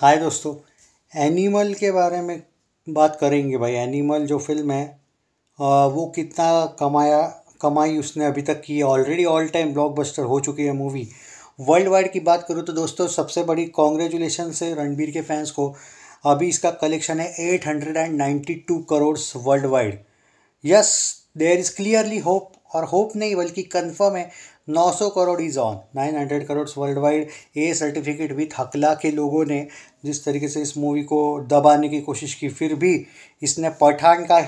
हाय दोस्तों एनिमल के बारे में बात करेंगे भाई एनिमल जो फिल्म है वो कितना कमाया कमाई उसने अभी तक की है ऑलरेडी ऑल टाइम ब्लॉकबस्टर हो चुकी है मूवी वर्ल्ड वाइड की बात करूँ तो दोस्तों सबसे बड़ी कॉन्ग्रेचुलेशन से रणबीर के फैंस को अभी इसका कलेक्शन है eight hundred and ninety two crore world wide yes there is clearly hope और होप नहीं बल्कि कन्फर्म है 900 crore is on 900 crore world wide A certificate भी थकला के लोगों ने जिस तरीके से इस मूवी को दबाने की कोशिश की फिर भी इसने पठान का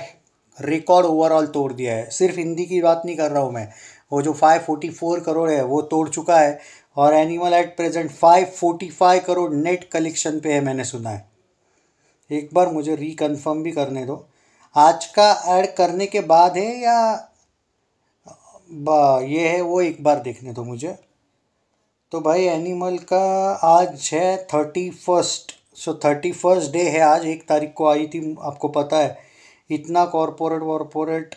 रिकॉर्ड ओवरऑल तोड़ दिया है सिर्फ हिंदी की बात नहीं कर रहा हूँ मैं वो जो 544 करोड़ है वो तोड़ चुका है और Animal at present 545 crore net collection पे है मैंने सुना है एक बार मुझे रिकन्फर्म भी करने दो आज का ऐड करने के बाद है या ये है वो एक बार देखने दो मुझे तो भाई एनिमल का आज है thirty first so thirty first day है आज एक तारीख को आई थी आपको पता है इतना कॉरपोरेट वॉरपोरेट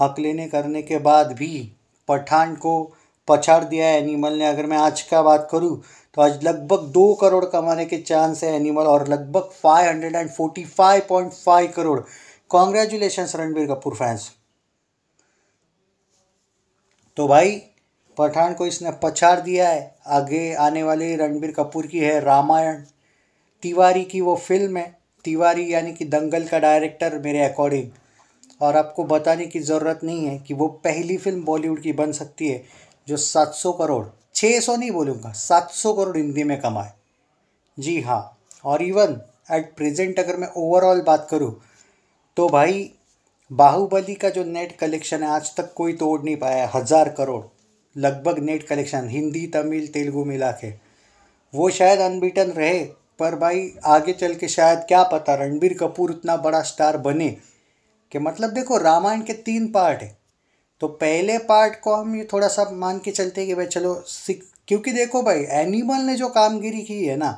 हक लेने करने के बाद भी पठान को पछाड़ दिया है एनिमल ने अगर मैं आज का बात करूं तो आज लगभग दो करोड़ कमाने के चांस है एनिमल और लगभग five hundred and forty five point five crore congratulation Ranbir Kapoor fans तो भाई पठान को इसने पछाड़ दिया है आगे आने वाले रणबीर कपूर की है रामायण तिवारी की वो फिल्म है तिवारी यानी कि दंगल का डायरेक्टर मेरे अकॉर्डिंग और आपको बताने की ज़रूरत नहीं है कि वो पहली फिल्म बॉलीवुड की बन सकती है जो 700 करोड़ 600 नहीं बोलूँगा 700 करोड़ हिंदी में कमाए जी हाँ और इवन एट प्रेजेंट अगर मैं ओवरऑल बात करूँ तो भाई बाहुबली का जो नेट कलेक्शन है आज तक कोई तोड़ नहीं पाया हज़ार करोड़ लगभग नेट कलेक्शन हिंदी तमिल तेलुगु मिला के वो शायद अनबीटन रहे पर भाई आगे चल के शायद क्या पता रणबीर कपूर इतना बड़ा स्टार बने कि मतलब देखो रामायण के तीन पार्ट है तो पहले पार्ट को हम ये थोड़ा सा मान के चलते कि भाई चलो सीख क्योंकि देखो भाई एनिमल ने जो कामगिरी की है ना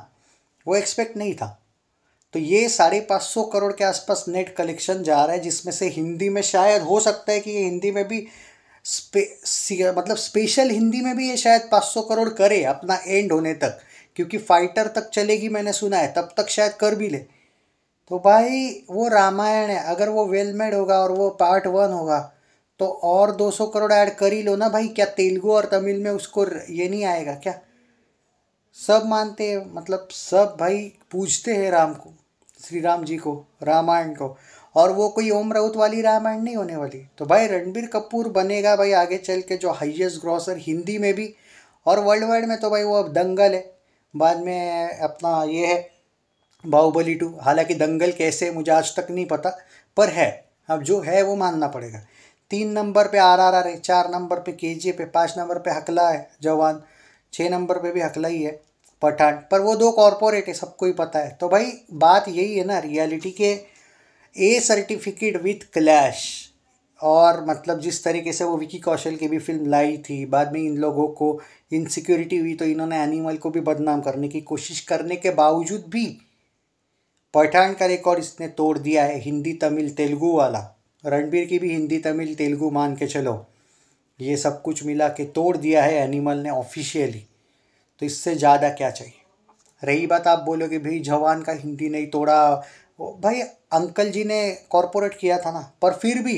वो एक्सपेक्ट नहीं था तो ये साढ़े पाँच सौ करोड़ के आसपास नेट कलेक्शन जा रहा है जिसमें से हिंदी में शायद हो सकता है कि ये हिंदी में भी स्पे मतलब स्पेशल हिंदी में भी ये शायद पाँच सौ करोड़ करे अपना एंड होने तक क्योंकि फाइटर तक चलेगी मैंने सुना है तब तक शायद कर भी ले तो भाई वो रामायण है अगर वो वेल मेड होगा और वो पार्ट वन होगा तो और 200 करोड़ ऐड कर ही लो ना भाई क्या तेलुगु और तमिल में उसको ये नहीं आएगा क्या सब मानते हैं मतलब सब भाई पूछते हैं राम को श्री राम जी को रामायण को और वो कोई ओम राउत वाली रामायण नहीं होने वाली तो भाई रणबीर कपूर बनेगा भाई आगे चल के जो हाइएस्ट ग्रॉसर हिंदी में भी और वर्ल्ड वाइड में तो भाई वो अब दंगल है बाद में अपना ये है बाहुबली टू हालांकि दंगल कैसे मुझे आज तक नहीं पता पर है अब जो है वो मानना पड़ेगा तीन नंबर पे आर आर आर है चार नंबर पे के जी पे पाँच नंबर पे हकला है जवान छः नंबर पे भी हकला ही है पठान पर वो दो कॉरपोरेट है सबको ही पता है तो भाई बात यही है ना रियलिटी के ए सर्टिफिकेट विथ क्लैश और मतलब जिस तरीके से वो विकी कौशल की भी फिल्म लाई थी बाद में इन लोगों को इनसिक्योरिटी हुई तो इन्होंने एनिमल को भी बदनाम करने की कोशिश करने के बावजूद भी पठान का रिकॉर्ड इसने तोड़ दिया है हिंदी तमिल तेलुगु वाला रणबीर की भी हिंदी तमिल तेलुगु मान के चलो ये सब कुछ मिला के तोड़ दिया है एनिमल ने ऑफिशियली तो इससे ज़्यादा क्या चाहिए रही बात आप बोलोगे भाई जवान का हिंदी नहीं तोड़ा भाई अंकल जी ने कॉरपोरेट किया था ना पर फिर भी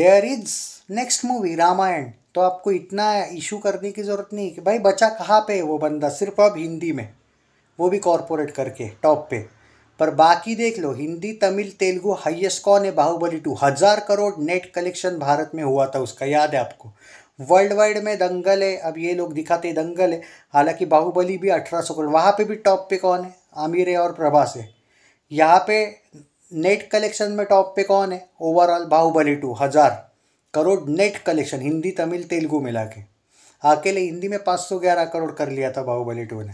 there is next movie Ramayana तो आपको इतना इशू करने की ज़रूरत नहीं कि भाई बचा कहाँ पे वो बंदा सिर्फ अब हिंदी में वो भी कॉरपोरेट करके टॉप पे पर बाकी देख लो हिंदी तमिल तेलुगू हाइएस्ट कौन है बाहुबली टू हज़ार करोड़ नेट कलेक्शन भारत में हुआ था उसका याद है आपको वर्ल्ड वाइड में दंगल है अब ये लोग दिखाते दंगल है हालांकि बाहुबली भी अठारह सौ करोड़ वहाँ पर भी टॉप पे कौन है आमिर है और प्रभास है यहाँ पे नेट कलेक्शन में टॉप पे कौन है ओवरऑल बाहुबली टू हज़ार करोड़ नेट कलेक्शन हिंदी तमिल तेलुगु मिला के अकेले हिंदी में पाँच सौ ग्यारह करोड़ कर लिया था बाहुबली टू ने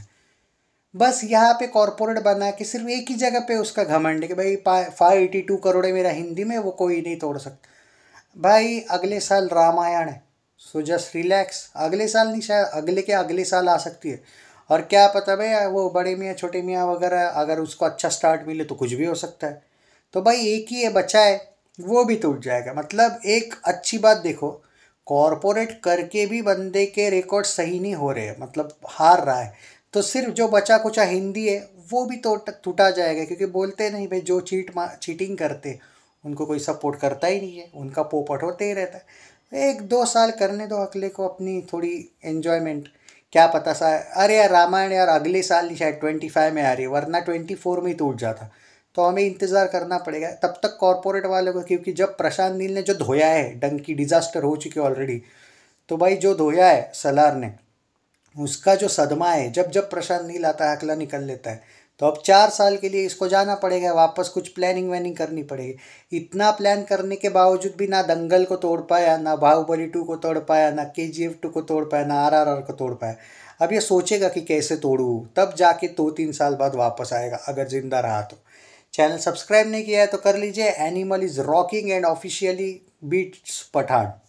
बस यहाँ पे कॉरपोरेट बना के सिर्फ एक ही जगह पे उसका घमंड है कि भाई फाइव एटी टू करोड़ है मेरा हिंदी में वो कोई नहीं तोड़ सकता भाई अगले साल रामायण है सो जस्ट रिलैक्स अगले साल नहीं शायद अगले के अगले साल आ सकती है और क्या पता भाई वो बड़े मियाँ छोटे मियाँ वगैरह अगर उसको अच्छा स्टार्ट मिले तो कुछ भी हो सकता है तो भाई एक ही है बच्चा है वो भी टूट तो जाएगा मतलब एक अच्छी बात देखो कॉरपोरेट करके भी बंदे के रिकॉर्ड सही नहीं हो रहे मतलब हार रहा है तो सिर्फ जो बचा कुचा हिंदी है वो भी तो टूटा जाएगा क्योंकि बोलते नहीं भाई जो चीट चीटिंग करते उनको कोई सपोर्ट करता ही नहीं है उनका पोपट होते ही रहता है एक दो साल करने दो अगले को अपनी थोड़ी एन्जॉयमेंट क्या पता सा अरे यार रामायण यार अगले साल नहीं शायद ट्वेंटी फाइव में आ रही वरना ट्वेंटी फोर में ही टूट तो जाता तो हमें इंतज़ार करना पड़ेगा तब तक कॉरपोरेट वालों को क्योंकि जब प्रशांत नील ने जो धोया है डंकी डिज़ास्टर हो चुकी है ऑलरेडी तो भाई जो धोया है सलार ने उसका जो सदमा है जब जब प्रशांत नील आता है अकला निकल लेता है तो अब चार साल के लिए इसको जाना पड़ेगा वापस कुछ प्लानिंग वैनिंग करनी पड़ेगी इतना प्लान करने के बावजूद भी ना दंगल को तोड़ पाया ना बाहुबली टू को तोड़ पाया ना के जी एफ टू को तोड़ पाया ना आर आर आर को तोड़ पाया अब ये सोचेगा कि कैसे तोड़ूँ तब जाके दो तीन साल बाद वापस आएगा अगर ज़िंदा रहा तो चैनल सब्सक्राइब नहीं किया है तो कर लीजिए Animal is rocking and officially beats Pathan